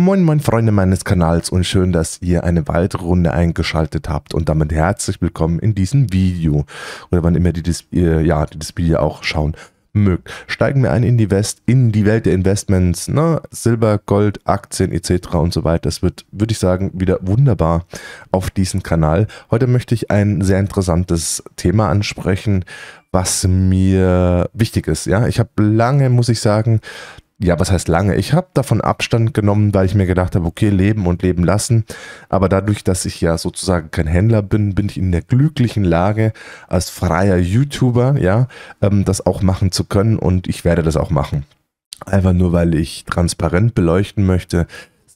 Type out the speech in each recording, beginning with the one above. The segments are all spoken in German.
Moin, moin Freunde meines Kanals und schön, dass ihr eine weitere Runde eingeschaltet habt und damit herzlich willkommen in diesem Video oder wann immer die das, äh, ja, die das Video auch schauen mögt. Steigen wir ein in die West, in die Welt der Investments, ne? Silber, Gold, Aktien etc. und so weiter. Das wird, würde ich sagen, wieder wunderbar auf diesem Kanal. Heute möchte ich ein sehr interessantes Thema ansprechen, was mir wichtig ist. Ja, ich habe lange, muss ich sagen, ja, was heißt lange? Ich habe davon Abstand genommen, weil ich mir gedacht habe, okay, leben und leben lassen. Aber dadurch, dass ich ja sozusagen kein Händler bin, bin ich in der glücklichen Lage, als freier YouTuber, ja, ähm, das auch machen zu können und ich werde das auch machen. Einfach nur, weil ich transparent beleuchten möchte,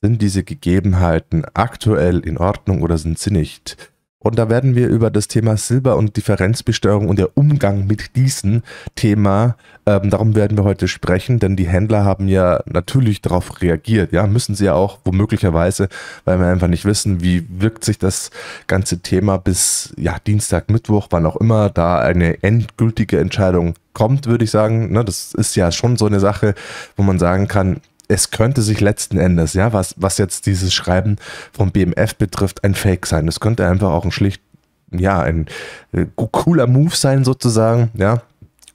sind diese Gegebenheiten aktuell in Ordnung oder sind sie nicht? Und da werden wir über das Thema Silber und Differenzbesteuerung und der Umgang mit diesem Thema, ähm, darum werden wir heute sprechen, denn die Händler haben ja natürlich darauf reagiert, ja, müssen sie ja auch womöglicherweise, weil wir einfach nicht wissen, wie wirkt sich das ganze Thema bis ja, Dienstag, Mittwoch, wann auch immer, da eine endgültige Entscheidung kommt, würde ich sagen. Ne, das ist ja schon so eine Sache, wo man sagen kann, es könnte sich letzten Endes, ja, was, was jetzt dieses Schreiben vom BMF betrifft, ein Fake sein. Es könnte einfach auch ein schlicht, ja, ein äh, cooler Move sein sozusagen, ja,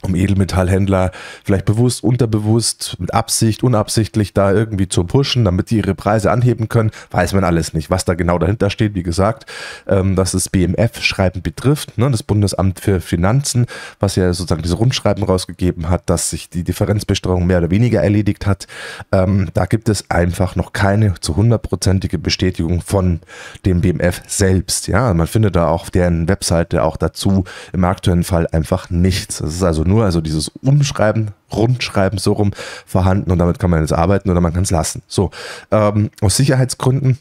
um Edelmetallhändler vielleicht bewusst, unterbewusst, mit Absicht, unabsichtlich da irgendwie zu pushen, damit die ihre Preise anheben können, weiß man alles nicht. Was da genau dahinter steht, wie gesagt, ähm, was das BMF-Schreiben betrifft, ne, das Bundesamt für Finanzen, was ja sozusagen diese Rundschreiben rausgegeben hat, dass sich die Differenzbesteuerung mehr oder weniger erledigt hat, ähm, da gibt es einfach noch keine zu hundertprozentige Bestätigung von dem BMF selbst. Ja, man findet da auf deren Webseite auch dazu im aktuellen Fall einfach nichts. Das ist also nur, also dieses Umschreiben, Rundschreiben so rum vorhanden und damit kann man jetzt arbeiten oder man kann es lassen. So, ähm, aus Sicherheitsgründen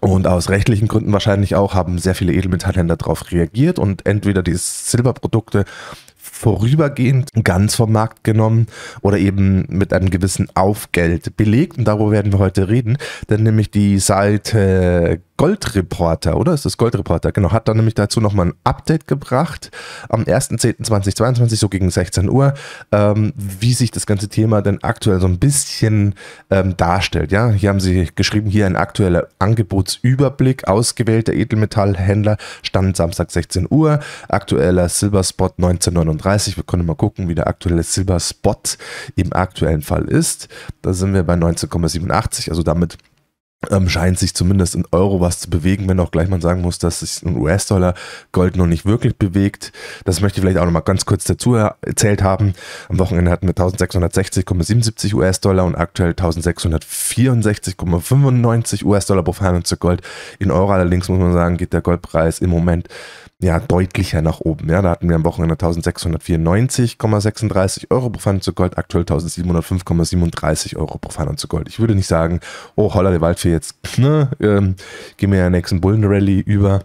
und aus rechtlichen Gründen wahrscheinlich auch haben sehr viele Edelmetallhändler darauf reagiert und entweder die Silberprodukte vorübergehend ganz vom Markt genommen oder eben mit einem gewissen Aufgeld belegt. Und darüber werden wir heute reden, denn nämlich die Seite Goldreporter, oder? Ist das Goldreporter? Genau, hat dann nämlich dazu nochmal ein Update gebracht am 1.10.2022, so gegen 16 Uhr, ähm, wie sich das ganze Thema denn aktuell so ein bisschen ähm, darstellt. Ja, hier haben sie geschrieben, hier ein aktueller Angebotsüberblick ausgewählter Edelmetallhändler, Stand Samstag 16 Uhr, aktueller Silberspot 1939. Wir können mal gucken, wie der aktuelle Silberspot im aktuellen Fall ist. Da sind wir bei 19,87, also damit ähm, scheint sich zumindest in Euro was zu bewegen, wenn auch gleich man sagen muss, dass sich in US-Dollar Gold noch nicht wirklich bewegt. Das möchte ich vielleicht auch noch mal ganz kurz dazu erzählt haben. Am Wochenende hatten wir 1660,77 US-Dollar und aktuell 1664,95 US-Dollar pro Feinunze zu Gold. In Euro allerdings muss man sagen, geht der Goldpreis im Moment ja, deutlicher nach oben. Ja, da hatten wir am Wochenende 1694,36 Euro pro Pfanne zu Gold, aktuell 1705,37 Euro pro Pfanne zu Gold. Ich würde nicht sagen, oh, holla, der Waldfee, jetzt, ne, ähm, gehen wir ja nächsten Bullen über.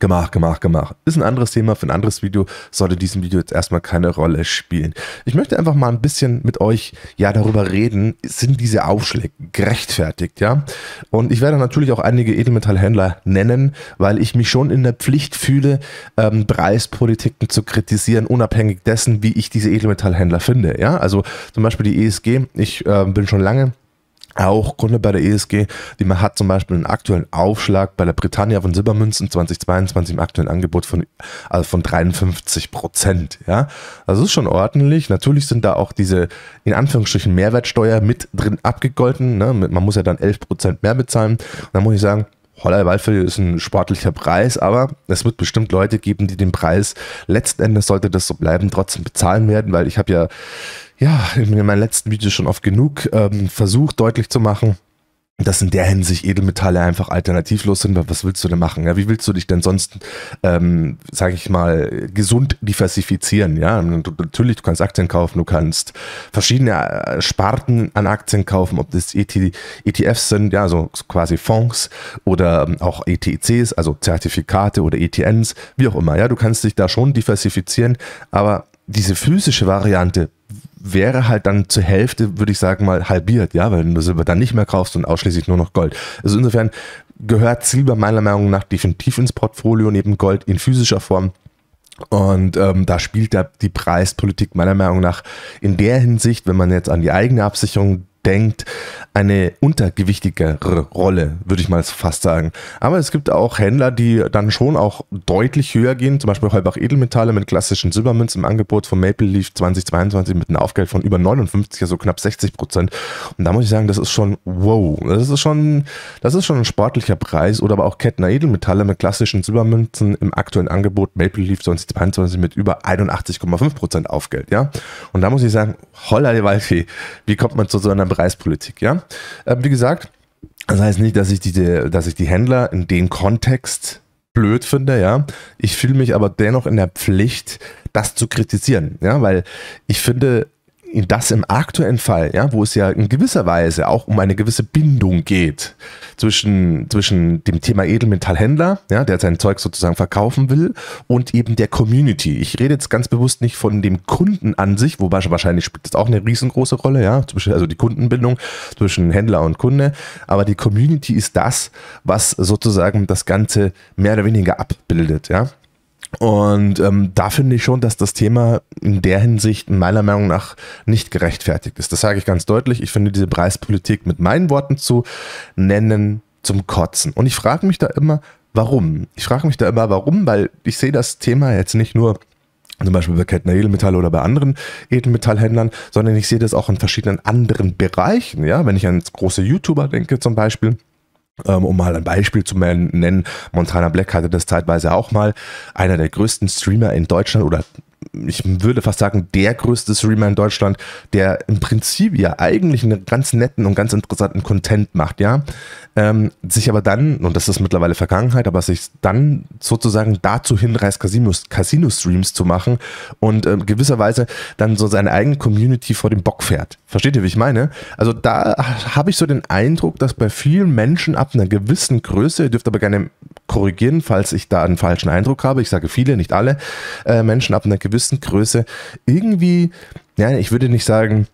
Gemacht, gemacht, gemacht. Ist ein anderes Thema für ein anderes Video, sollte diesem Video jetzt erstmal keine Rolle spielen. Ich möchte einfach mal ein bisschen mit euch ja darüber reden, sind diese Aufschläge gerechtfertigt, ja? Und ich werde natürlich auch einige Edelmetallhändler nennen, weil ich mich schon in der Pflicht fühle, ähm, Preispolitiken zu kritisieren, unabhängig dessen, wie ich diese Edelmetallhändler finde, ja? Also zum Beispiel die ESG, ich äh, bin schon lange auch Kunde bei der ESG, die man hat zum Beispiel einen aktuellen Aufschlag bei der Britannia von Silbermünzen 2022 im aktuellen Angebot von, also von 53 Prozent. Ja? Also ist schon ordentlich. Natürlich sind da auch diese in Anführungsstrichen Mehrwertsteuer mit drin abgegolten. Ne? Man muss ja dann 11 Prozent mehr bezahlen. Da muss ich sagen, Holler Waldviertel ist ein sportlicher Preis, aber es wird bestimmt Leute geben, die den Preis letzten Endes sollte das so bleiben, trotzdem bezahlen werden, weil ich habe ja ja, in meinem letzten Video schon oft genug ähm, versucht deutlich zu machen, dass in der Hinsicht Edelmetalle einfach alternativlos sind. Was willst du denn machen? Ja, wie willst du dich denn sonst, ähm, sage ich mal, gesund diversifizieren? Ja, du, natürlich, du kannst Aktien kaufen, du kannst verschiedene äh, Sparten an Aktien kaufen, ob das ET, ETFs sind, ja, so quasi Fonds oder ähm, auch ETCs, also Zertifikate oder ETNs, wie auch immer. Ja, du kannst dich da schon diversifizieren, aber diese physische Variante wäre halt dann zur Hälfte, würde ich sagen, mal halbiert, ja, weil du Silber dann nicht mehr kaufst und ausschließlich nur noch Gold. Also insofern gehört Silber meiner Meinung nach definitiv ins Portfolio neben Gold in physischer Form. Und ähm, da spielt da die Preispolitik meiner Meinung nach in der Hinsicht, wenn man jetzt an die eigene Absicherung denkt, eine untergewichtigere Rolle, würde ich mal fast sagen. Aber es gibt auch Händler, die dann schon auch deutlich höher gehen, zum Beispiel Heubach Edelmetalle mit klassischen Silbermünzen im Angebot von Maple Leaf 2022 mit einem Aufgeld von über 59, also knapp 60 Prozent. Und da muss ich sagen, das ist schon wow, das ist schon, das ist schon ein sportlicher Preis oder aber auch Kettner Edelmetalle mit klassischen Silbermünzen im aktuellen Angebot Maple Leaf 2022 mit über 81,5 Prozent Aufgeld, ja. Und da muss ich sagen, holla die Walfi, wie kommt man zu so einer Preispolitik. Ja? Äh, wie gesagt, das heißt nicht, dass ich, die, dass ich die Händler in dem Kontext blöd finde, ja. Ich fühle mich aber dennoch in der Pflicht, das zu kritisieren, ja, weil ich finde, das im aktuellen Fall, ja, wo es ja in gewisser Weise auch um eine gewisse Bindung geht zwischen, zwischen dem Thema Edelmetallhändler, ja, der sein Zeug sozusagen verkaufen will, und eben der Community. Ich rede jetzt ganz bewusst nicht von dem Kunden an sich, wobei wahrscheinlich spielt das auch eine riesengroße Rolle, ja, also die Kundenbindung zwischen Händler und Kunde, aber die Community ist das, was sozusagen das Ganze mehr oder weniger abbildet, ja. Und ähm, da finde ich schon, dass das Thema in der Hinsicht meiner Meinung nach nicht gerechtfertigt ist. Das sage ich ganz deutlich. Ich finde diese Preispolitik mit meinen Worten zu nennen zum Kotzen. Und ich frage mich da immer, warum? Ich frage mich da immer, warum, weil ich sehe das Thema jetzt nicht nur zum Beispiel bei Kettner Edelmetall oder bei anderen Edelmetallhändlern, sondern ich sehe das auch in verschiedenen anderen Bereichen. Ja, wenn ich an große YouTuber denke zum Beispiel, ähm, um mal ein Beispiel zu nennen, Montana Black hatte das zeitweise auch mal. Einer der größten Streamer in Deutschland oder ich würde fast sagen, der größte Streamer in Deutschland, der im Prinzip ja eigentlich einen ganz netten und ganz interessanten Content macht, ja, ähm, sich aber dann, und das ist mittlerweile Vergangenheit, aber sich dann sozusagen dazu hinreißt, Casino-Streams zu machen und ähm, gewisserweise dann so seine eigene Community vor dem Bock fährt. Versteht ihr, wie ich meine? Also da habe ich so den Eindruck, dass bei vielen Menschen ab einer gewissen Größe, ihr dürft aber gerne korrigieren, falls ich da einen falschen Eindruck habe. Ich sage viele, nicht alle äh, Menschen ab einer gewissen Größe irgendwie, ja, ich würde nicht sagen,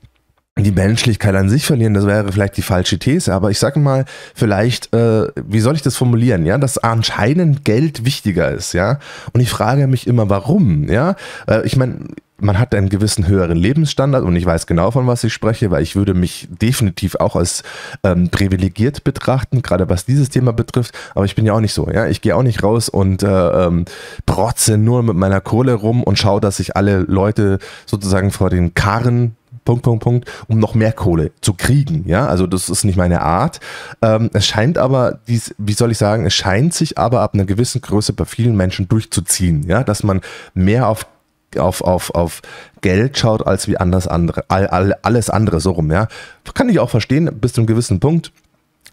die Menschlichkeit an sich verlieren, das wäre vielleicht die falsche These, aber ich sage mal, vielleicht, äh, wie soll ich das formulieren, ja, dass anscheinend Geld wichtiger ist, ja, und ich frage mich immer, warum, ja, äh, ich meine, man hat einen gewissen höheren Lebensstandard und ich weiß genau, von was ich spreche, weil ich würde mich definitiv auch als ähm, privilegiert betrachten, gerade was dieses Thema betrifft, aber ich bin ja auch nicht so, ja, ich gehe auch nicht raus und äh, ähm, protze nur mit meiner Kohle rum und schaue, dass ich alle Leute sozusagen vor den Karren Punkt, Punkt, Punkt, um noch mehr Kohle zu kriegen. Ja, also das ist nicht meine Art. Ähm, es scheint aber, dies, wie soll ich sagen, es scheint sich aber ab einer gewissen Größe bei vielen Menschen durchzuziehen, ja, dass man mehr auf auf, auf, auf Geld schaut, als wie anders andere, all, all, alles andere so rum, ja. Kann ich auch verstehen, bis zu einem gewissen Punkt.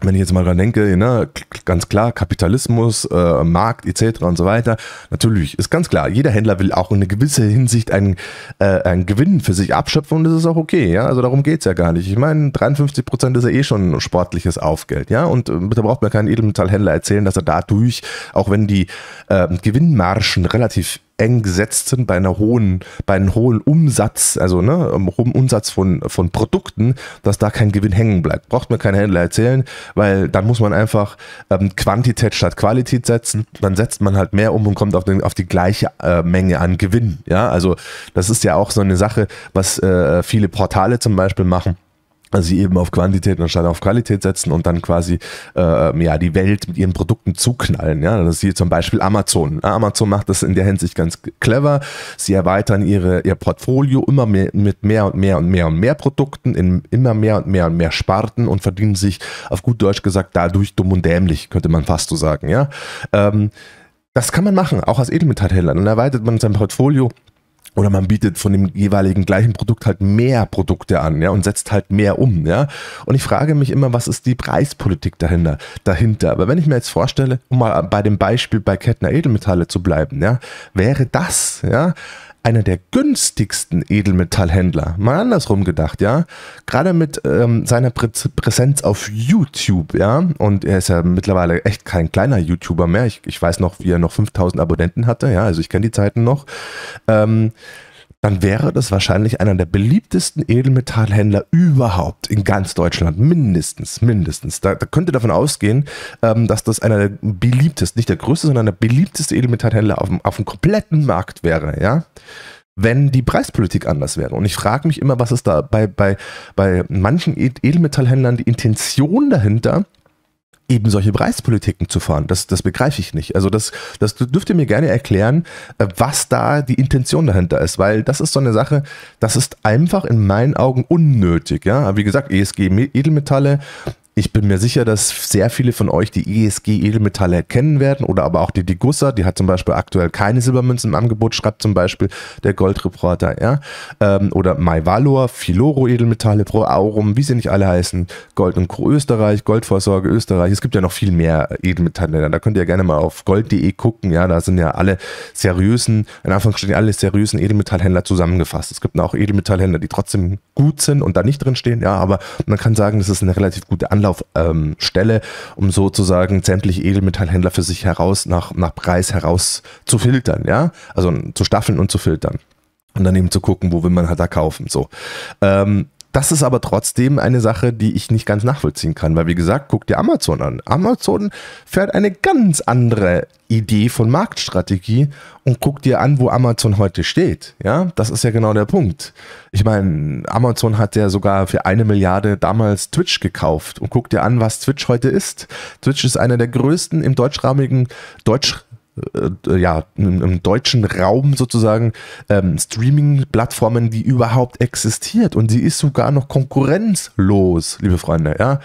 Wenn ich jetzt mal dran denke, ne, ganz klar, Kapitalismus, äh, Markt etc. und so weiter, natürlich, ist ganz klar, jeder Händler will auch in einer gewissen Hinsicht einen, äh, einen Gewinn für sich abschöpfen und das ist auch okay, ja, also darum geht es ja gar nicht. Ich meine, 53% ist ja eh schon sportliches Aufgeld, ja, und äh, da braucht mir kein Edelmetallhändler erzählen, dass er dadurch, auch wenn die äh, Gewinnmargen relativ eng gesetzt sind bei einer hohen, bei einem hohen Umsatz, also ne, ähm, hohen Umsatz von, von Produkten, dass da kein Gewinn hängen bleibt. Braucht mir kein Händler erzählen, weil dann muss man einfach ähm, Quantität statt Qualität setzen. Dann setzt man halt mehr um und kommt auf, den, auf die gleiche äh, Menge an Gewinn. Ja, also das ist ja auch so eine Sache, was äh, viele Portale zum Beispiel machen sie eben auf Quantität anstatt auf Qualität setzen und dann quasi äh, ja die Welt mit ihren Produkten zuknallen. Ja, das also ist hier zum Beispiel Amazon. Amazon macht das in der Hinsicht ganz clever. Sie erweitern ihre ihr Portfolio immer mehr mit mehr und mehr und mehr und mehr Produkten in immer mehr und mehr und mehr Sparten und verdienen sich auf gut Deutsch gesagt dadurch dumm und dämlich könnte man fast so sagen. Ja, ähm, das kann man machen, auch als Edelmetallhändler. Dann erweitert man sein Portfolio oder man bietet von dem jeweiligen gleichen Produkt halt mehr Produkte an, ja, und setzt halt mehr um, ja. Und ich frage mich immer, was ist die Preispolitik dahinter? dahinter? Aber wenn ich mir jetzt vorstelle, um mal bei dem Beispiel bei Kettner Edelmetalle zu bleiben, ja, wäre das, ja, einer der günstigsten Edelmetallhändler. Mal andersrum gedacht, ja. Gerade mit ähm, seiner Prä Präsenz auf YouTube, ja. Und er ist ja mittlerweile echt kein kleiner YouTuber mehr. Ich, ich weiß noch, wie er noch 5000 Abonnenten hatte, ja. Also ich kenne die Zeiten noch. Ähm, dann wäre das wahrscheinlich einer der beliebtesten Edelmetallhändler überhaupt in ganz Deutschland. Mindestens, mindestens. Da, da könnte davon ausgehen, ähm, dass das einer der beliebtesten, nicht der größte, sondern der beliebteste Edelmetallhändler auf dem, auf dem kompletten Markt wäre, ja. Wenn die Preispolitik anders wäre. Und ich frage mich immer, was ist da bei, bei, bei manchen Edelmetallhändlern die Intention dahinter, eben solche Preispolitiken zu fahren. Das, das begreife ich nicht. Also das, das dürft ihr mir gerne erklären, äh, was da die Intention dahinter ist, weil das ist so eine Sache, das ist einfach in meinen Augen unnötig. Ja, wie gesagt, ESG Edelmetalle, ich bin mir sicher, dass sehr viele von euch die ESG Edelmetalle kennen werden oder aber auch die Degussa, die hat zum Beispiel aktuell keine Silbermünzen im Angebot, schreibt zum Beispiel der Goldreporter, ja. Ähm, oder Maivalor, Filoro Edelmetalle, Pro Aurum, wie sie nicht alle heißen, Gold und Co. Österreich, Goldvorsorge Österreich. Es gibt ja noch viel mehr Edelmetalle. Da könnt ihr gerne mal auf gold.de gucken, ja. Da sind ja alle seriösen, in Anführungsstrichen alle seriösen Edelmetallhändler zusammengefasst. Es gibt auch Edelmetallhändler, die trotzdem gut sind und da nicht drin stehen, ja. Aber man kann sagen, das ist eine relativ gute Anlage Anlaufstelle, ähm, um sozusagen sämtliche Edelmetallhändler für sich heraus nach, nach Preis heraus zu filtern, ja? Also zu staffeln und zu filtern. Und dann eben zu gucken, wo will man halt da kaufen. So. Ähm, das ist aber trotzdem eine Sache, die ich nicht ganz nachvollziehen kann, weil wie gesagt, guck dir Amazon an. Amazon fährt eine ganz andere Idee von Marktstrategie und guck dir an, wo Amazon heute steht. Ja, das ist ja genau der Punkt. Ich meine, Amazon hat ja sogar für eine Milliarde damals Twitch gekauft und guck dir an, was Twitch heute ist. Twitch ist einer der größten im deutschsprachigen, deutsch, äh, äh, ja, im, im, deutschen Raum sozusagen ähm, Streaming-Plattformen, die überhaupt existiert. Und die ist sogar noch konkurrenzlos, liebe Freunde, ja.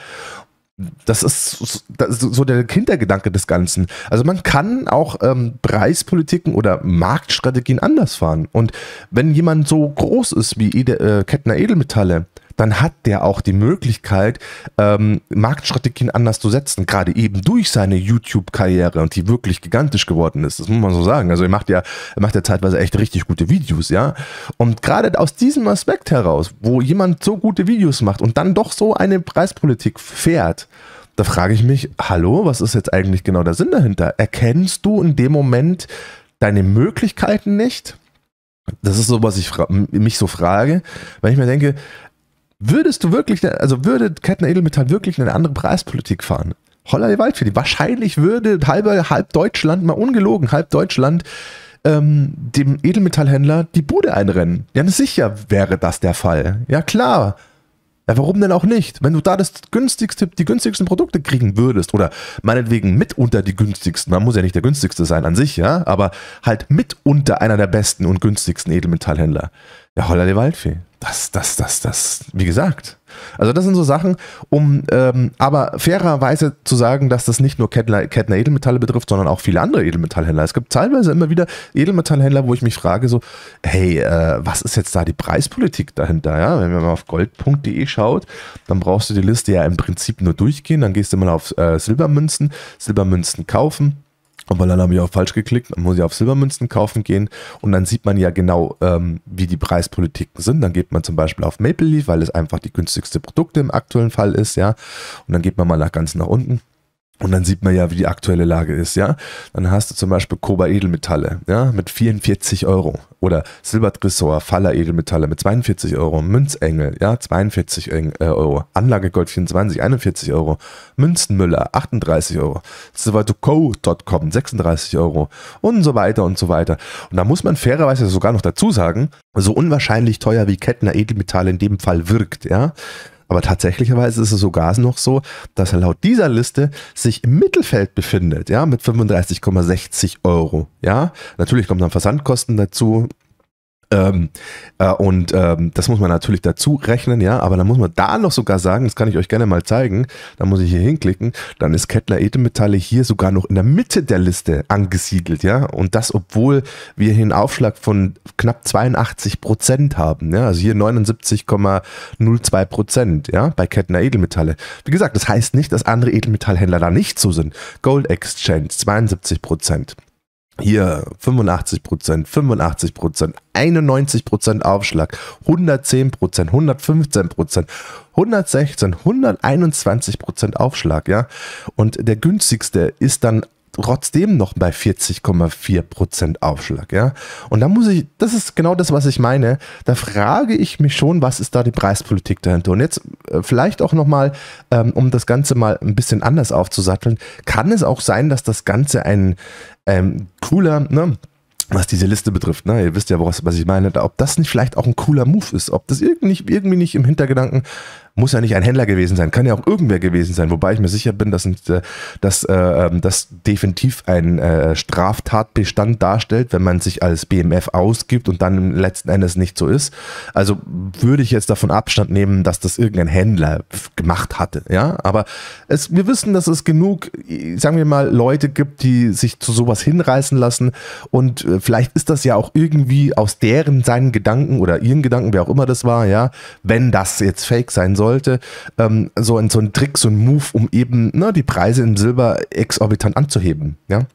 Das ist, das ist, so der Hintergedanke des Ganzen. Also man kann auch ähm, Preispolitiken oder Marktstrategien anders fahren. Und wenn jemand so groß ist wie Ede, äh, Kettner Edelmetalle, dann hat der auch die Möglichkeit, ähm, Marktstrategien anders zu setzen. Gerade eben durch seine YouTube-Karriere und die wirklich gigantisch geworden ist. Das muss man so sagen. Also er macht ja, er macht ja zeitweise echt richtig gute Videos, ja. Und gerade aus diesem Aspekt heraus, wo jemand so gute Videos macht und dann doch so eine Preispolitik fährt, da frage ich mich, hallo, was ist jetzt eigentlich genau der Sinn dahinter? Erkennst du in dem Moment deine Möglichkeiten nicht? Das ist so, was ich mich so frage, weil ich mir denke, Würdest du wirklich, also würde Kettner Edelmetall wirklich eine andere Preispolitik fahren? Holla die Waldfee. Wahrscheinlich würde halb, halb Deutschland, mal ungelogen, halb Deutschland ähm, dem Edelmetallhändler die Bude einrennen. Ja, sicher wäre das der Fall. Ja, klar. Ja, warum denn auch nicht? Wenn du da das günstigste, die günstigsten Produkte kriegen würdest oder meinetwegen mitunter die günstigsten, man muss ja nicht der günstigste sein an sich, ja, aber halt mitunter einer der besten und günstigsten Edelmetallhändler, ja, Holla die Waldfee. Das, das, das, das, wie gesagt. Also das sind so Sachen, um ähm, aber fairerweise zu sagen, dass das nicht nur Kettner, Edelmetalle betrifft, sondern auch viele andere Edelmetallhändler. Es gibt teilweise immer wieder Edelmetallhändler, wo ich mich frage so, hey, äh, was ist jetzt da die Preispolitik dahinter? Ja? Wenn man mal auf gold.de schaut, dann brauchst du die Liste ja im Prinzip nur durchgehen, dann gehst du mal auf äh, Silbermünzen, Silbermünzen kaufen, aber dann habe ich auch falsch geklickt, dann muss ich auf Silbermünzen kaufen gehen und dann sieht man ja genau, ähm, wie die Preispolitiken sind. Dann geht man zum Beispiel auf Maple Leaf, weil es einfach die günstigste Produkte im aktuellen Fall ist, ja. Und dann geht man mal nach ganz nach unten und dann sieht man ja, wie die aktuelle Lage ist, ja. Dann hast du zum Beispiel Koba Edelmetalle, ja, mit 44 Euro. Oder Silbertresor, Faller Edelmetalle mit 42 Euro. Münzengel, ja, 42 äh, Euro. Anlagegold 24, 41 Euro. Münzenmüller, 38 Euro. Silvertoco.com, 36 Euro. Und so weiter und so weiter. Und da muss man fairerweise sogar noch dazu sagen, so unwahrscheinlich teuer wie Kettner Edelmetalle in dem Fall wirkt, ja aber tatsächlicherweise ist es sogar noch so, dass er laut dieser Liste sich im Mittelfeld befindet, ja, mit 35,60 Euro. Ja, natürlich kommen dann Versandkosten dazu ähm, äh, und ähm, das muss man natürlich dazu rechnen, ja, aber dann muss man da noch sogar sagen, das kann ich euch gerne mal zeigen, da muss ich hier hinklicken, dann ist Kettler Edelmetalle hier sogar noch in der Mitte der Liste angesiedelt, ja, und das, obwohl wir hier einen Aufschlag von knapp 82 Prozent haben, ja, also hier 79,02 Prozent, ja, bei Kettner Edelmetalle. Wie gesagt, das heißt nicht, dass andere Edelmetallhändler da nicht so sind. Gold Exchange 72 Prozent hier 85 85 91 Aufschlag, 110 115 116, 121 Aufschlag, ja. Und der günstigste ist dann trotzdem noch bei 40,4 Aufschlag. Ja? Und da muss ich, das ist genau das, was ich meine. Da frage ich mich schon, was ist da die Preispolitik dahinter? Und jetzt äh, vielleicht auch nochmal, ähm, um das Ganze mal ein bisschen anders aufzusatteln, kann es auch sein, dass das Ganze ein ähm, cooler, ne, was diese Liste betrifft, ne? ihr wisst ja, was, was ich meine, ob das nicht vielleicht auch ein cooler Move ist, ob das irgendwie irgendwie nicht im Hintergedanken muss ja nicht ein Händler gewesen sein, kann ja auch irgendwer gewesen sein, wobei ich mir sicher bin, dass, äh, dass, äh, ähm, das definitiv ein äh, Straftatbestand darstellt, wenn man sich als BMF ausgibt und dann letzten Endes nicht so ist. Also würde ich jetzt davon Abstand nehmen, dass das irgendein Händler gemacht hatte. Ja, aber es, wir wissen, dass es genug, sagen wir mal, Leute gibt, die sich zu sowas hinreißen lassen und vielleicht ist das ja auch irgendwie aus deren seinen Gedanken oder ihren Gedanken, wer auch immer das war, ja, wenn das jetzt Fake sein soll sollte, ähm, so, ein, so ein Trick, so ein Move, um eben ne, die Preise im Silber exorbitant anzuheben. Ja?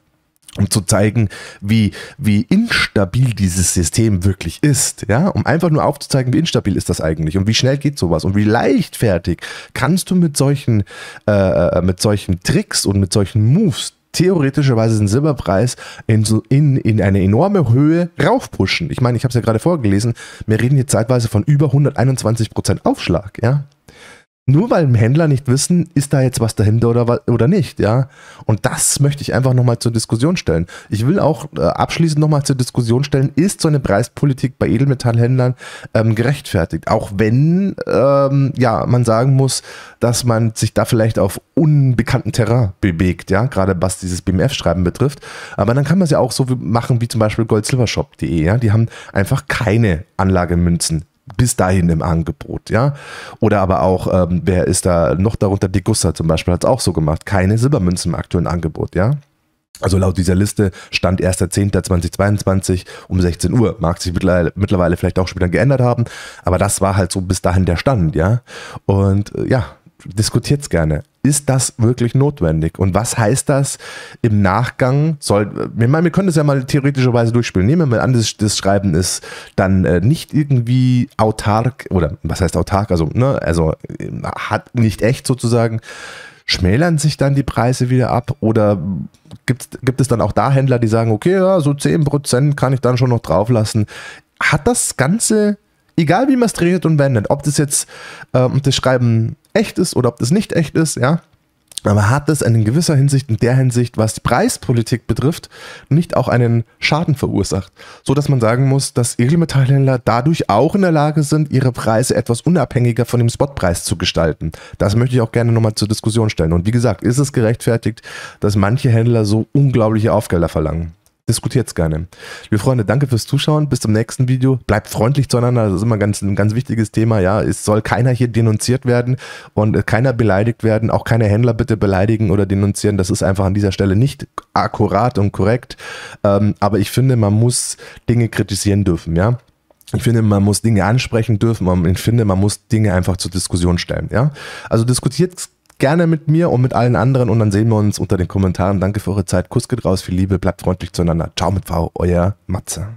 um zu zeigen, wie, wie instabil dieses System wirklich ist, ja, um einfach nur aufzuzeigen, wie instabil ist das eigentlich und wie schnell geht sowas und wie leichtfertig kannst du mit solchen, äh, äh mit solchen Tricks und mit solchen Moves theoretischerweise den Silberpreis in, so in, in eine enorme Höhe raufpushen. Ich meine, ich habe es ja gerade vorgelesen, wir reden hier zeitweise von über 121% Aufschlag, ja, nur weil ein Händler nicht wissen, ist da jetzt was dahinter oder, oder nicht, ja. Und das möchte ich einfach nochmal zur Diskussion stellen. Ich will auch äh, abschließend nochmal zur Diskussion stellen, ist so eine Preispolitik bei Edelmetallhändlern ähm, gerechtfertigt? Auch wenn, ähm, ja, man sagen muss, dass man sich da vielleicht auf unbekannten Terrain bewegt, ja, gerade was dieses BMF-Schreiben betrifft. Aber dann kann man es ja auch so machen wie zum Beispiel goldsilvershop.de, ja. Die haben einfach keine Anlagemünzen bis dahin im Angebot, ja. Oder aber auch, ähm, wer ist da noch darunter? Die Gusser zum Beispiel hat es auch so gemacht. Keine Silbermünzen im aktuellen Angebot, ja. Also laut dieser Liste stand 1.10.2022 um 16 Uhr. Mag sich mittlerweile, vielleicht auch später geändert haben, aber das war halt so bis dahin der Stand, ja. Und äh, ja, diskutiert es gerne. Ist das wirklich notwendig? Und was heißt das im Nachgang? Soll, ich meine, wir können das ja mal theoretischerweise durchspielen. Nehmen wir mal an, das, das Schreiben ist dann äh, nicht irgendwie autark oder was heißt autark? Also, ne, also ähm, hat nicht echt sozusagen. Schmälern sich dann die Preise wieder ab oder gibt, gibt es dann auch da Händler, die sagen, okay, ja, so 10% kann ich dann schon noch drauf lassen? Hat das Ganze egal wie man es dreht und wendet, ob das jetzt äh, das Schreiben echt ist oder ob das nicht echt ist, ja. Aber hat das in gewisser Hinsicht, in der Hinsicht, was die Preispolitik betrifft, nicht auch einen Schaden verursacht? So dass man sagen muss, dass Edelmetallhändler dadurch auch in der Lage sind, ihre Preise etwas unabhängiger von dem Spotpreis zu gestalten. Das möchte ich auch gerne nochmal zur Diskussion stellen. Und wie gesagt, ist es gerechtfertigt, dass manche Händler so unglaubliche Aufgelder verlangen? diskutiert es gerne. Liebe Freunde, danke fürs Zuschauen. Bis zum nächsten Video. Bleibt freundlich zueinander. Das ist immer ganz, ein ganz wichtiges Thema. Ja, es soll keiner hier denunziert werden und keiner beleidigt werden. Auch keine Händler bitte beleidigen oder denunzieren. Das ist einfach an dieser Stelle nicht akkurat und korrekt. Ähm, aber ich finde, man muss Dinge kritisieren dürfen. Ja. Ich finde, man muss Dinge ansprechen dürfen. Ich finde, man muss Dinge einfach zur Diskussion stellen. Ja. Also diskutiert gerne mit mir und mit allen anderen und dann sehen wir uns unter den Kommentaren. Danke für eure Zeit. Kuss geht raus, viel Liebe, bleibt freundlich zueinander. Ciao mit V, euer Matze.